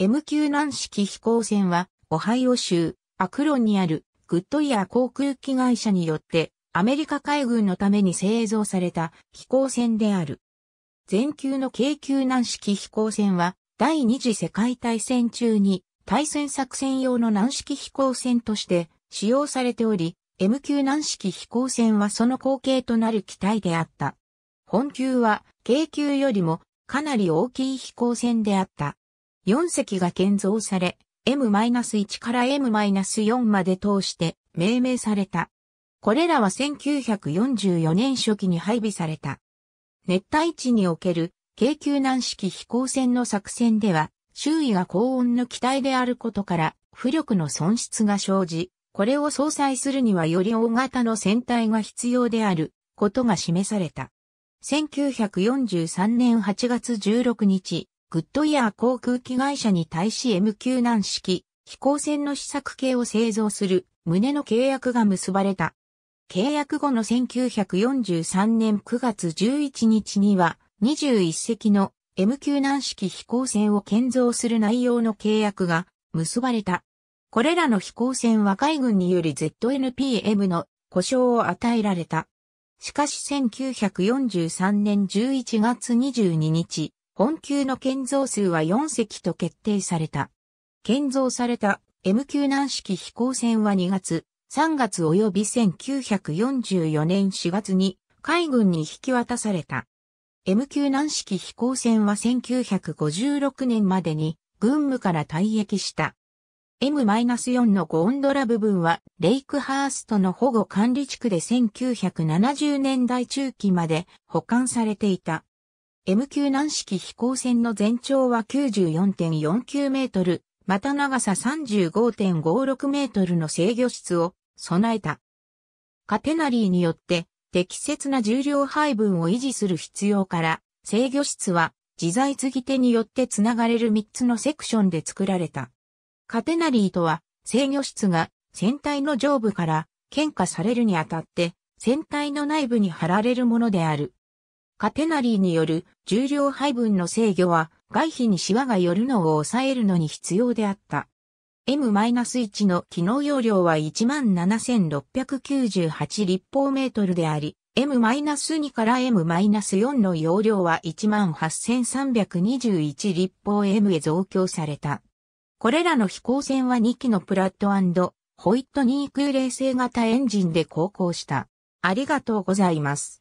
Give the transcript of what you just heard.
MQ 軟式飛行船は、オハイオ州、アクロンにある、グッドイヤー航空機会社によって、アメリカ海軍のために製造された飛行船である。全級の軽級軟式飛行船は、第二次世界大戦中に、対戦作戦用の軟式飛行船として使用されており、M 級軟式飛行船はその後継となる機体であった。本級は、軽級よりもかなり大きい飛行船であった。4隻が建造され、M-1 から M-4 まで通して命名された。これらは1944年初期に配備された。熱帯地における軽級難式飛行船の作戦では、周囲が高温の機体であることから、浮力の損失が生じ、これを相殺するにはより大型の船体が必要であることが示された。1943年8月16日、グッドイヤー航空機会社に対し MQ 難式飛行船の試作系を製造する旨の契約が結ばれた。契約後の1943年9月11日には21隻の MQ 難式飛行船を建造する内容の契約が結ばれた。これらの飛行船は海軍により ZNPM の故障を与えられた。しかし1943年11月22日、本級の建造数は4隻と決定された。建造された M 級軟式飛行船は2月、3月及び1944年4月に海軍に引き渡された。M 級軟式飛行船は1956年までに軍務から退役した。M-4 のゴンドラ部分はレイクハーストの保護管理地区で1970年代中期まで保管されていた。M 級軟式飛行船の全長は94.49メートル、また長さ35.56メートルの制御室を備えた。カテナリーによって適切な重量配分を維持する必要から、制御室は自在継ぎ手によってつながれる3つのセクションで作られた。カテナリーとは、制御室が船体の上部から喧嘩されるにあたって、船体の内部に貼られるものである。カテナリーによる重量配分の制御は外皮にシワが寄るのを抑えるのに必要であった。M-1 の機能容量は17,698立方メートルであり、M-2 から M-4 の容量は18,321立方 M へ増強された。これらの飛行船は2機のプラットホイットニー空冷製型エンジンで航行した。ありがとうございます。